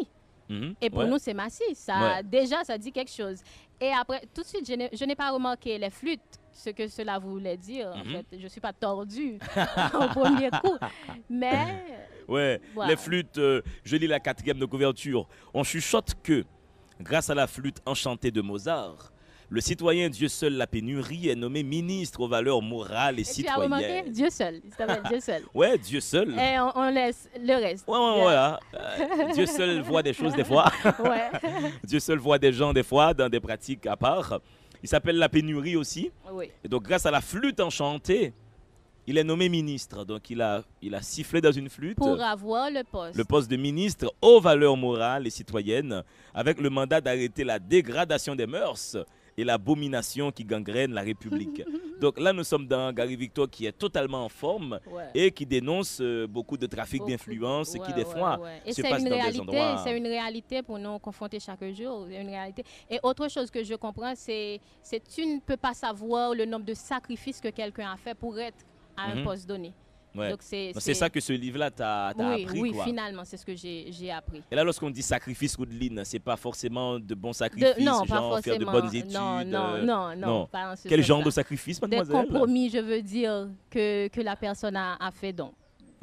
Mhm, et pour nous, c'est Massi. Ça, Déjà, ça dit quelque chose. Et après, tout de suite, je n'ai pas remarqué les flûtes, ce que cela voulait dire. En mhm. fait, je ne suis pas tordue [LAUGHS] au premier coup. Mais. Ouais, les flûtes, euh, je lis la quatrième de couverture. On chuchote que, grâce à la flûte enchantée de Mozart, le citoyen Dieu seul, la pénurie, est nommé ministre aux valeurs morales et, et citoyennes. Tu as remarqué Dieu seul. Il s'appelle Dieu seul. [LAUGHS] ouais, Dieu seul. Et on, laisse le reste. Ouais, voilà. Ah, euh, Dieu seul voit des choses des fois. [LAUGHS] ouais. [LAUGHS] Dieu seul voit des gens des fois dans des pratiques à part. Il s'appelle la pénurie aussi. Oui. Et donc, grâce à la flûte enchantée, il est nommé ministre. Donc, il a, il a sifflé dans une flûte. Pour avoir le poste. Le poste de ministre aux valeurs morales et citoyennes, avec le mandat d'arrêter la dégradation des mœurs et l'abomination qui gangrène la République. [LAUGHS] Donc là, nous sommes dans Gary Victor qui est totalement en forme et qui dénonce euh, beaucoup de trafic d'influence qui, des fois, réalité, C'est une réalité pour nous confronter chaque jour. Une réalité. Et autre chose que je comprends, c'est que tu ne peux pas savoir le nombre de sacrifices que quelqu'un a fait pour être à un mhm. poste donné. Donc c'est ça que ce livre-là t'a oui, appris. Oui, finalement, c'est ce que j'ai appris. Et là, lorsqu'on dit sacrifice ce c'est pas forcément de bons sacrifices, de, genre faire de bonnes études. Non, euh, non, non. Pas Quel genre de sacrifice, mademoiselle Des compromis, je veux dire, que, que la personne a, a fait donc.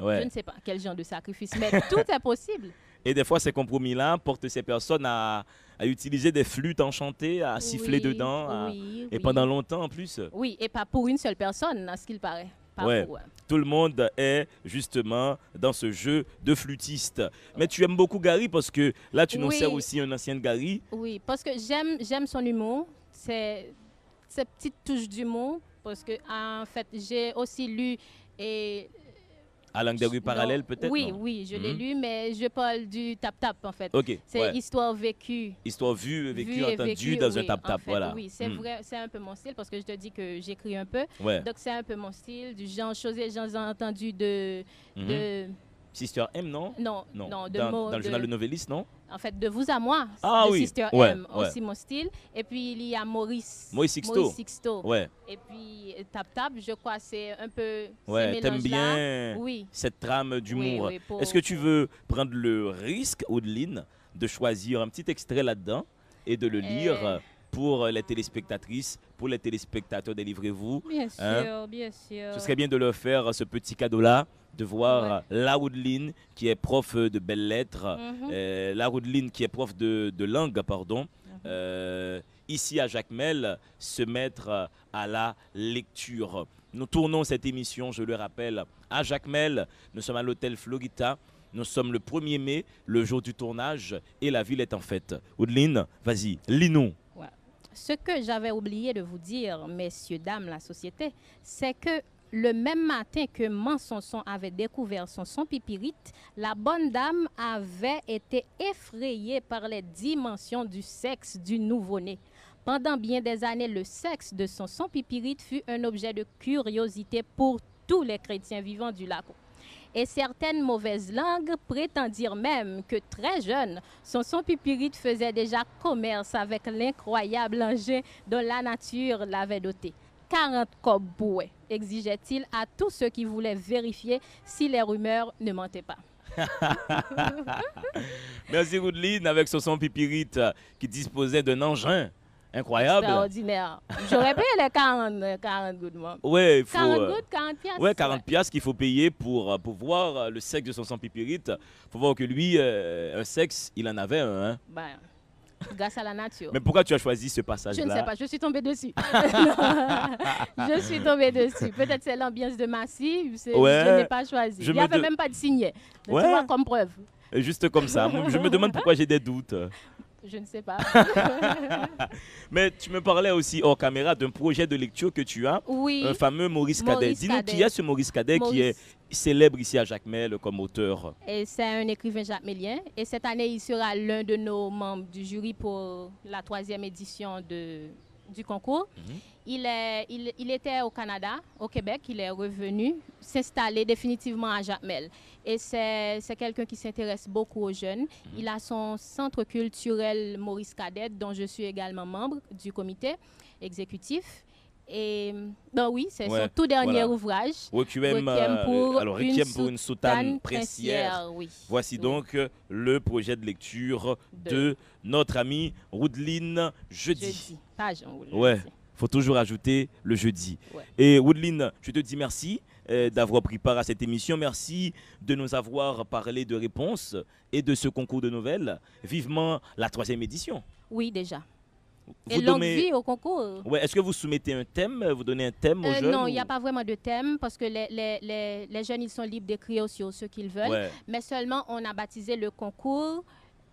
Je ne sais pas quel genre de sacrifice, mais tout est possible. [LAUGHS] Et des fois, ces compromis-là portent ces personnes à, à, utiliser des flûtes enchantées, à siffler dedans, et pendant longtemps en plus. Oui, et pas pour une seule personne, à ce qu'il paraît ouais. Tout le monde est justement dans ce jeu de flûtiste. Mais tu aimes beaucoup Gary parce que là, tu nous sers aussi un ancien Gary. Oui, parce que j'aime, son humour, ses, ses petites touches d'humour. Parce que, en fait, j'ai aussi lu et à langue des rues parallèle, peut-être Oui, oui, je l'ai hmm. lu, mais je parle du tap-tap, en fait. OK. C'est histoire vécue. Histoire vue, vécue, entendue dans un tap-tap, voilà. Oui, c'est hmm. vrai, c'est un peu mon style, parce que je te dis que j'écris un peu. Donc, c'est un peu mon style, du genre, choses et j'ai entendu de, hmm. de Sister M, non Non, non, de dans, dans, le journal Le non En fait, de vous à moi. Ah oui. Sister M, aussi mon style. Et puis, il y a Maurice. Maurice Sixto. Maurice Sixto. Ouais. Et puis, Tap Tap, je crois, c'est un peu. Ouais, t'aimes bien oui. cette trame d'humour. Est-ce que tu veux prendre le risque, Audeline, de choisir un petit extrait là-dedans et de le euh, lire pour les téléspectatrices, pour les téléspectateurs, délivrez-vous. Bien hein? sûr, bien sûr. Ce serait bien de leur faire ce petit cadeau-là de voir Laoudline, qui est prof de belles lettres, Laoudline, qui est prof de, langue, pardon, mhm. euh, ici à Jacmel, se mettre euh, à la lecture. Nous tournons cette émission, je le rappelle, à Jacmel. Nous sommes à l'hôtel Flogita. Nous sommes le 1er mai, le jour du tournage, et la ville est en fête. Oudline, vas-y, lis-nous. Ce que j'avais oublié de vous dire, messieurs, dames, la société, c'est que le même matin que Mansonson avait découvert son son pipirite, la bonne dame avait été effrayée par les dimensions du sexe du nouveau-né. Pendant bien des années, le sexe de son son pipirite fut un objet de curiosité pour tous les chrétiens vivants du lac. Et certaines mauvaises langues prétendirent même que très jeune, son son Pipirite faisait déjà commerce avec l'incroyable engin dont la nature l'avait doté. 40 cobs exigeait-il à tous ceux qui voulaient vérifier si les rumeurs ne mentaient pas. [LAUGHS] Merci Goodline avec son son pipirite euh, qui disposait d'un engin incroyable. Extraordinaire. J'aurais payé les 40, 40 euh, gouttes, moi. 40 40 euh, piastres. Ouais, 40 piastres qu'il faut payer pour, pour voir le sexe de son son pipirite. Il faut voir que lui, un sexe, il en avait un. Hein. Ben grâce à la nature. Mais pourquoi tu as choisi ce passage-là Je ne sais pas, je suis tombée dessus. [LAUGHS] [LAUGHS] je suis tombée dessus. Peut-être c'est l'ambiance de Massy, je je n'ai pas choisi. Il n'y avait même pas de signet. Ouais. Tu comme preuve. Juste comme ça. je me demande pourquoi j'ai des doutes. Je ne sais pas. [LAUGHS] Mais tu me parlais aussi hors caméra d'un projet de lecture que tu as. Oui. Un fameux Maurice Cadet. Dis-nous qui a ce Maurice Cadet qui est célèbre ici à Jacmel comme auteur. Et c'est un écrivain jacmélien. Et cette année, il sera l'un de nos membres du jury pour la troisième édition de, du concours. Mhm. il, est, il, était au Canada, au Québec. Il est revenu s'installer définitivement à Jacmel. Et c'est quelqu'un qui s'intéresse beaucoup aux jeunes. Mhm. Il a son centre culturel Maurice Cadet dont je suis également membre du comité exécutif. Et, oui, c'est son tout dernier ouvrage. Requiem, euh, pour, une pour une soutane précieuse Voici donc euh, le projet de lecture de, notre ami Woodline Jeudi. faut toujours ajouter le jeudi. Et Woodline, je te dis merci euh, d'avoir pris part à cette émission. Merci de nous avoir parlé de réponses et de ce concours de nouvelles. Vivement la troisième édition. Oui, déjà et l'envie au concours. Ouais, Est-ce que vous soumettez un thème euh, Vous donnez un thème aux euh, jeunes Non, il n'y a pas vraiment de thème parce que les, jeunes, ils sont libres d'écrire sur ce qu'ils veulent. Mais seulement, on a baptisé le concours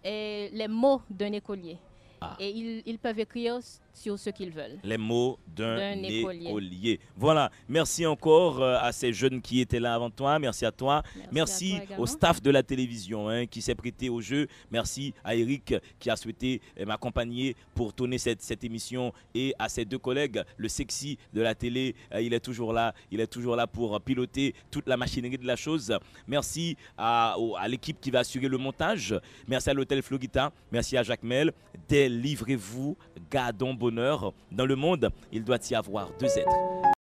et les mots d'un écolier. Ah. Et ils, ils peuvent écrire sur ce qu'ils veulent. Les mots d'un écolier. Voilà, merci encore euh, à ces jeunes qui étaient là avant toi. Merci à toi. Merci, au staff de la télévision hein, qui s'est prêté au jeu. Merci à Eric qui a souhaité euh, m'accompagner pour tourner cette, émission et à ses deux collègues, le sexy de la télé. Euh, il est toujours là. Il est toujours là pour piloter toute la machinerie de la chose. Merci à, l'équipe qui va assurer le montage. Merci à l'hôtel Floguita, Merci à Jacques Mel. Délivrez-vous. Gardons bonheur dans le monde, il doit y avoir deux êtres.